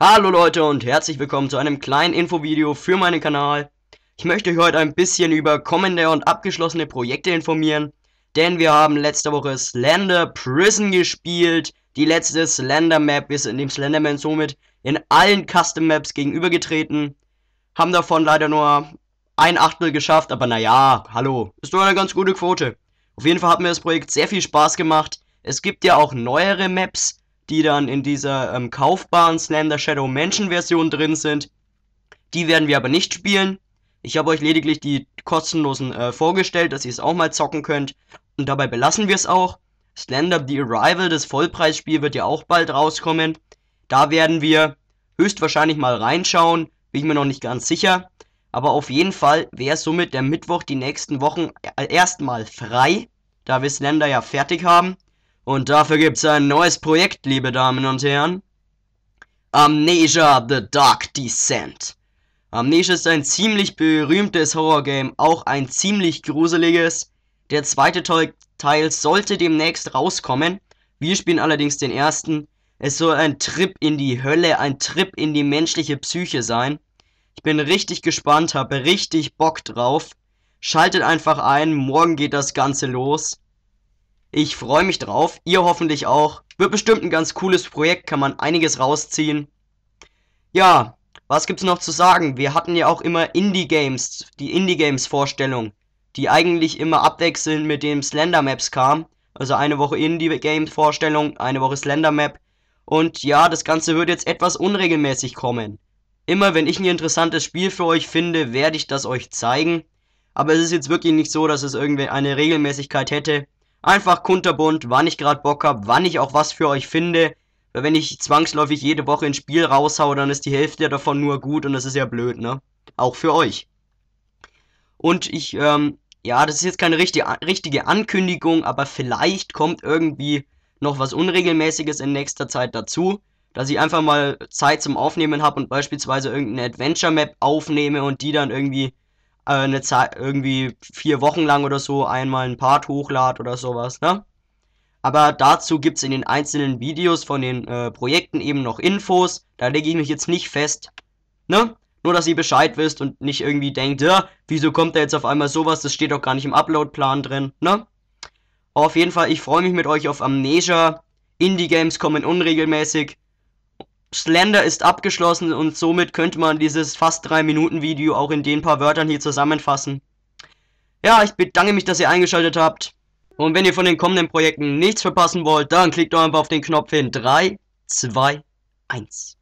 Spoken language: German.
Hallo Leute und herzlich willkommen zu einem kleinen Infovideo für meinen Kanal. Ich möchte euch heute ein bisschen über kommende und abgeschlossene Projekte informieren, denn wir haben letzte Woche Slender Prison gespielt. Die letzte Slender Map wir sind dem Slenderman somit in allen Custom Maps gegenübergetreten. Haben davon leider nur ein Achtel geschafft, aber naja, hallo, ist doch eine ganz gute Quote. Auf jeden Fall hat mir das Projekt sehr viel Spaß gemacht. Es gibt ja auch neuere Maps, die dann in dieser ähm, kaufbaren Slender Shadow Mansion Version drin sind. Die werden wir aber nicht spielen. Ich habe euch lediglich die kostenlosen äh, vorgestellt, dass ihr es auch mal zocken könnt. Und dabei belassen wir es auch. Slender The Arrival, das Vollpreisspiel, wird ja auch bald rauskommen. Da werden wir höchstwahrscheinlich mal reinschauen. Bin ich mir noch nicht ganz sicher. Aber auf jeden Fall wäre somit der Mittwoch die nächsten Wochen äh, erstmal frei, da wir Slender ja fertig haben. Und dafür gibt's ein neues Projekt, liebe Damen und Herren. Amnesia The Dark Descent. Amnesia ist ein ziemlich berühmtes Horrorgame, auch ein ziemlich gruseliges. Der zweite Teil sollte demnächst rauskommen. Wir spielen allerdings den ersten. Es soll ein Trip in die Hölle, ein Trip in die menschliche Psyche sein. Ich bin richtig gespannt, habe richtig Bock drauf. Schaltet einfach ein, morgen geht das Ganze los. Ich freue mich drauf, ihr hoffentlich auch. Wird bestimmt ein ganz cooles Projekt, kann man einiges rausziehen. Ja, was gibt's noch zu sagen? Wir hatten ja auch immer Indie-Games, die Indie-Games-Vorstellung, die eigentlich immer abwechselnd mit dem Slender-Maps kam. Also eine Woche indie games vorstellung eine Woche Slender-Map. Und ja, das Ganze wird jetzt etwas unregelmäßig kommen. Immer wenn ich ein interessantes Spiel für euch finde, werde ich das euch zeigen. Aber es ist jetzt wirklich nicht so, dass es irgendwie eine Regelmäßigkeit hätte. Einfach kunterbunt, wann ich gerade Bock habe, wann ich auch was für euch finde. Weil wenn ich zwangsläufig jede Woche ein Spiel raushau, dann ist die Hälfte davon nur gut und das ist ja blöd, ne? Auch für euch. Und ich, ähm, ja, das ist jetzt keine richtige, richtige Ankündigung, aber vielleicht kommt irgendwie noch was Unregelmäßiges in nächster Zeit dazu, dass ich einfach mal Zeit zum Aufnehmen habe und beispielsweise irgendeine Adventure-Map aufnehme und die dann irgendwie äh, eine Zeit, irgendwie vier Wochen lang oder so einmal ein Part hochlade oder sowas, ne? Aber dazu gibt es in den einzelnen Videos von den äh, Projekten eben noch Infos. Da lege ich mich jetzt nicht fest. Ne? Nur, dass ihr Bescheid wisst und nicht irgendwie denkt, ja, wieso kommt da jetzt auf einmal sowas? Das steht doch gar nicht im Uploadplan drin, ne? Auf jeden Fall, ich freue mich mit euch auf Amnesia. Indie-Games kommen unregelmäßig. Slender ist abgeschlossen und somit könnte man dieses fast 3-Minuten-Video auch in den paar Wörtern hier zusammenfassen. Ja, ich bedanke mich, dass ihr eingeschaltet habt. Und wenn ihr von den kommenden Projekten nichts verpassen wollt, dann klickt doch einfach auf den Knopf hin. 3, 2, 1.